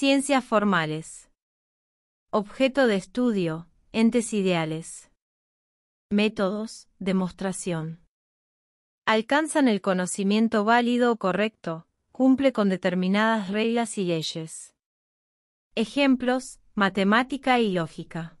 Ciencias formales. Objeto de estudio, entes ideales. Métodos, demostración. Alcanzan el conocimiento válido o correcto, cumple con determinadas reglas y leyes. Ejemplos, matemática y lógica.